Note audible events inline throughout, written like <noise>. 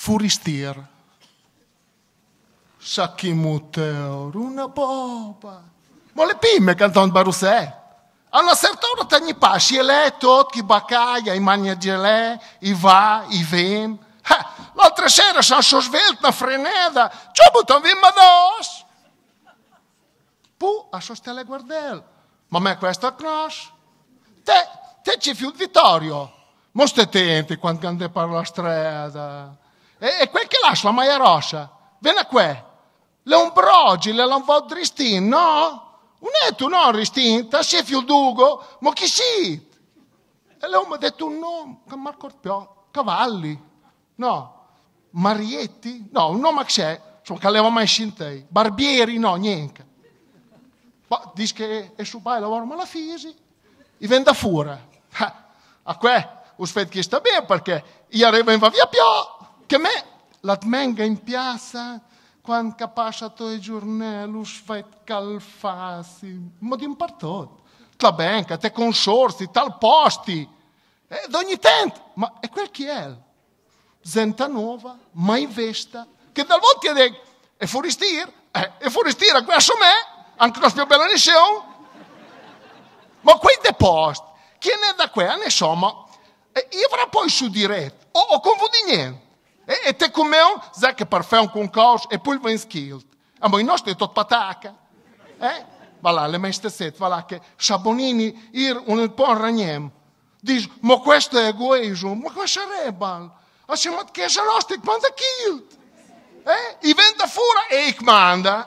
furistir. Sakimuteo, una boba. Ma le pime pimme canton Barusè. A una certa ora tagni pasci e lei tot chi baccaia, i magna gelè, i va, i vem. Eh, l'altra sera sono svelt una freneda, ci ho un vin dos. Pu, a sostele guardel, ma me questo conosci. Te, te ci fiut Vittorio, mo stai attenti quando per la strada. E, quel che lascia la è rossa. Vieni qua. Le ombrogi, le lanvod ristin, no? Un è tu non ristin, ta si fiul dugo, ma chi si? E le mi ha detto nome, che Marco Orpio, cavalli, no, Marietti, no, un nome che c'è, insomma, che aveva mai sentito, barbieri, no, niente. Ma dice che è su bai lavoro, ma la fisi, i vende fuori. <laughs> A qua, aspetta che sta bene perché io arrivo in via più, che me la tmenga in piazza quando capace a tue giornate lo svet calfasi, ma di un partot. La banca, te consorsi, tal posti, e ogni tanto. Ma è quel che è? Zenta nuova, mai vesta, che dal volta è, è fuoristire, eh, è fuoristire a questo me, anche la più bella lezione. Ma quei deposti, chi ne è da qua? Ne so, ma io avrò poi su diretto, o, o con voi di niente. E, e te comeu, dizer que parfum com caos, e põe-lhe bem skilled. A mãe, nós temos todo pataca. É? Eh? Vá lá, lembra este sete, vá lá, que Chabonini ir um a ranhem. Diz, mas questo é egoísmo, mas assim, que é rebel. A chama de é nós, tem que mandar kilt. É? Eh? E vem da fora, e que manda.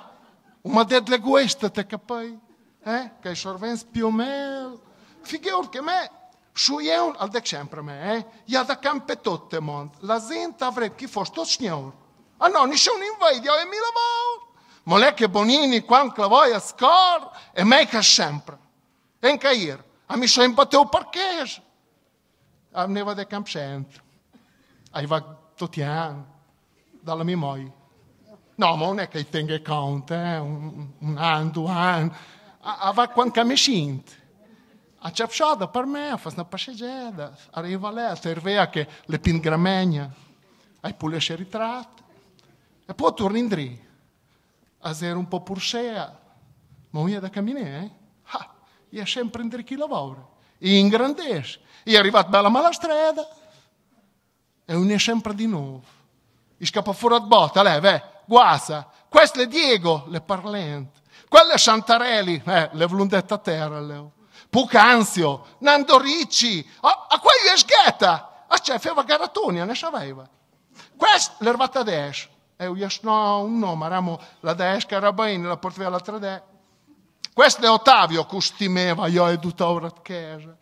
Uma dedo egoísta, te capei. É? Eh? Que é chorvense, piomel. Fiquei, porque me é. Szuję, al deksempre eh? ja da campetotte mond, la zenta vrebki fosto snior. A no, nisce un invadio e mi lavor. Mole che bonini quan clavoia scor e meca sempre. E in cair, a mi schem bateu parchesh. A neva de camp centro. Ai va totian, dalla mi moi. No, ma non è che tenga conto, eh? un, un anno, due anni. A, a va quan camescint. A Ciapšada, per me, fas una passeggiata, arriva lei, a Tervea che le pingramegna, hai pulisce ritratti, e poi torni indietro, a zero un po' pursea, ma io da camminare, eh? Ah, io sempre in chi lavora, e ingrandisce, e è arrivato bella mala strada, e unisce sempre di nuovo. E scappa fuori da botta, lei, beh, guasa, questo è Diego, le parlente, quelle è Santarelli, eh, le vlundette a terra, le ho. Pucanzio, Nando Ricci, a, a quelli è sgheta, a c'è feva garatonja, ne saveva. Questo l'ervata Daesh, e io no, un nome, eravamo la Daesh Carabaini, la portava alla 3 Questo è Ottavio, custimeva, io educavo a chiesa.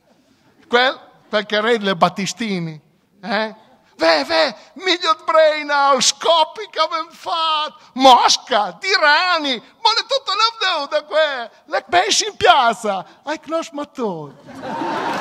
Quel, perché re le Battistini, eh? Veve, miljot brejna, shkopi scopi che abbiamo fatto, Mosca, tirani, më në të të lëvdhë dhe kve, lek me ishin pjasa, a i